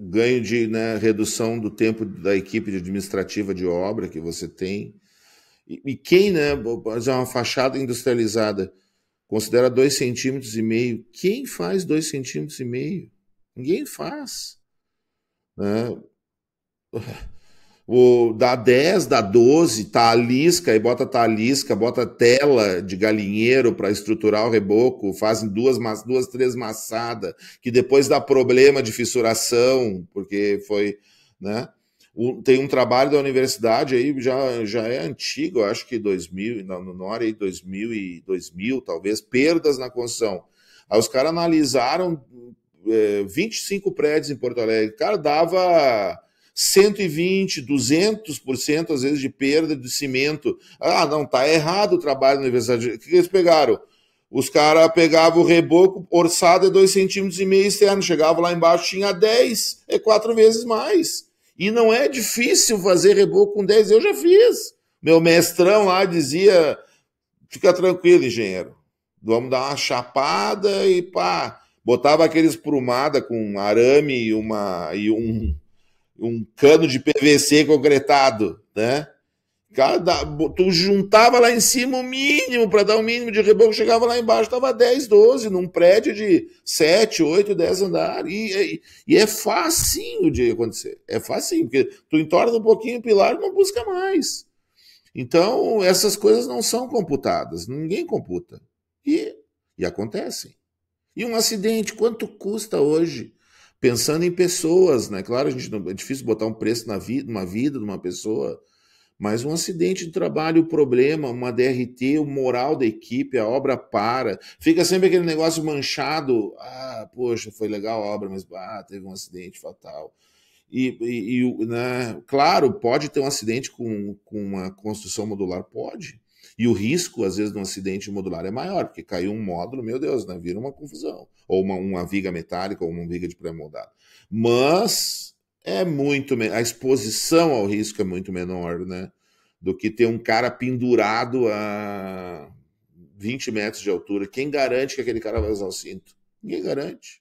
ganho de né, redução do tempo da equipe administrativa de obra que você tem. E, e quem, né, fazer uma fachada industrializada, considera 2,5 centímetros, e meio. quem faz 2,5 centímetros? e meio? Ninguém faz. Né? o, dá 10, dá 12, talisca, e bota talisca, tá bota tela de galinheiro para estruturar o reboco, fazem duas, duas três maçadas, que depois dá problema de fissuração, porque foi, né? O, tem um trabalho da universidade aí, já, já é antigo, acho que 2000, no norte aí 2000 e 2000, talvez, perdas na construção. Aí os caras analisaram é, eh, 25 prédios em Porto Alegre, cara dava 120, 200% às vezes de perda de cimento. Ah, não, tá errado o trabalho da universidade. O que eles pegaram? Os caras pegavam o reboco orçado é 2,5 centímetros e meio externo, chegavam lá embaixo, tinha 10, é quatro vezes mais. E não é difícil fazer reboco com 10, eu já fiz. Meu mestrão lá dizia, fica tranquilo, engenheiro, vamos dar uma chapada e pá. Botava aqueles prumada com arame e, uma, e um um cano de PVC concretado, né? Cada, tu juntava lá em cima o mínimo para dar o um mínimo de reboco, chegava lá embaixo, estava 10, 12, num prédio de 7, 8, 10 andares. E, e, e, é facinho de acontecer. É facinho, porque tu entorna um pouquinho o pilar e não busca mais. Então, essas coisas não são computadas, ninguém computa. E, e acontecem. E um acidente, quanto custa hoje? pensando em pessoas, né? Claro, a gente não, é difícil botar um preço na vida, numa vida de uma pessoa, mas um acidente de trabalho, o problema, uma DRT, o moral da equipe, a obra para, fica sempre aquele negócio manchado. Ah, poxa, foi legal a obra, mas ah, teve um acidente fatal. E, e, e né, claro, pode ter um acidente com, com uma construção modular? Pode. E o risco, às vezes, de um acidente modular é maior, porque caiu um módulo, meu Deus, né, vira uma confusão. Ou uma, uma viga metálica, ou uma viga de pré-moldado. Mas é muito. A exposição ao risco é muito menor, né? Do que ter um cara pendurado a 20 metros de altura. Quem garante que aquele cara vai usar o cinto? Ninguém garante.